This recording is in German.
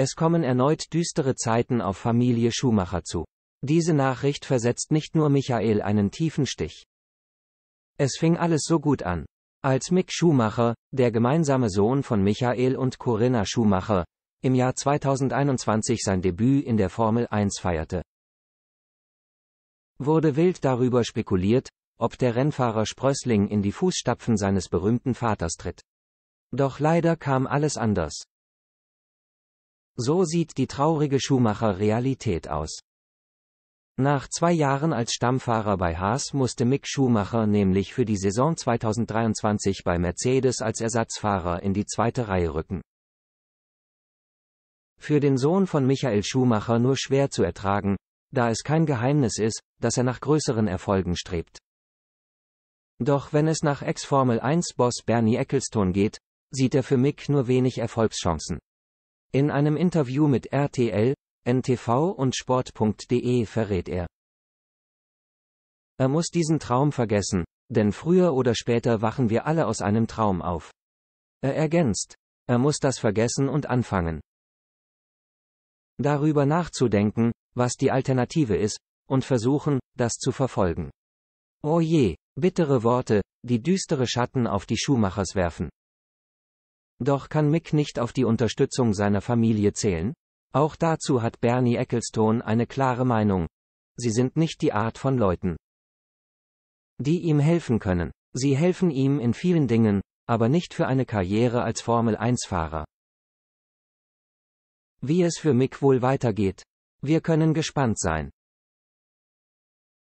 Es kommen erneut düstere Zeiten auf Familie Schumacher zu. Diese Nachricht versetzt nicht nur Michael einen tiefen Stich. Es fing alles so gut an. Als Mick Schumacher, der gemeinsame Sohn von Michael und Corinna Schumacher, im Jahr 2021 sein Debüt in der Formel 1 feierte, wurde wild darüber spekuliert, ob der Rennfahrer Sprössling in die Fußstapfen seines berühmten Vaters tritt. Doch leider kam alles anders. So sieht die traurige Schumacher Realität aus. Nach zwei Jahren als Stammfahrer bei Haas musste Mick Schumacher nämlich für die Saison 2023 bei Mercedes als Ersatzfahrer in die zweite Reihe rücken. Für den Sohn von Michael Schumacher nur schwer zu ertragen, da es kein Geheimnis ist, dass er nach größeren Erfolgen strebt. Doch wenn es nach Ex-Formel 1-Boss Bernie Ecclestone geht, sieht er für Mick nur wenig Erfolgschancen. In einem Interview mit RTL, NTV und Sport.de verrät er. Er muss diesen Traum vergessen, denn früher oder später wachen wir alle aus einem Traum auf. Er ergänzt, er muss das vergessen und anfangen. Darüber nachzudenken, was die Alternative ist, und versuchen, das zu verfolgen. Oh je, bittere Worte, die düstere Schatten auf die Schuhmachers werfen. Doch kann Mick nicht auf die Unterstützung seiner Familie zählen? Auch dazu hat Bernie Ecclestone eine klare Meinung. Sie sind nicht die Art von Leuten, die ihm helfen können. Sie helfen ihm in vielen Dingen, aber nicht für eine Karriere als Formel-1-Fahrer. Wie es für Mick wohl weitergeht. Wir können gespannt sein.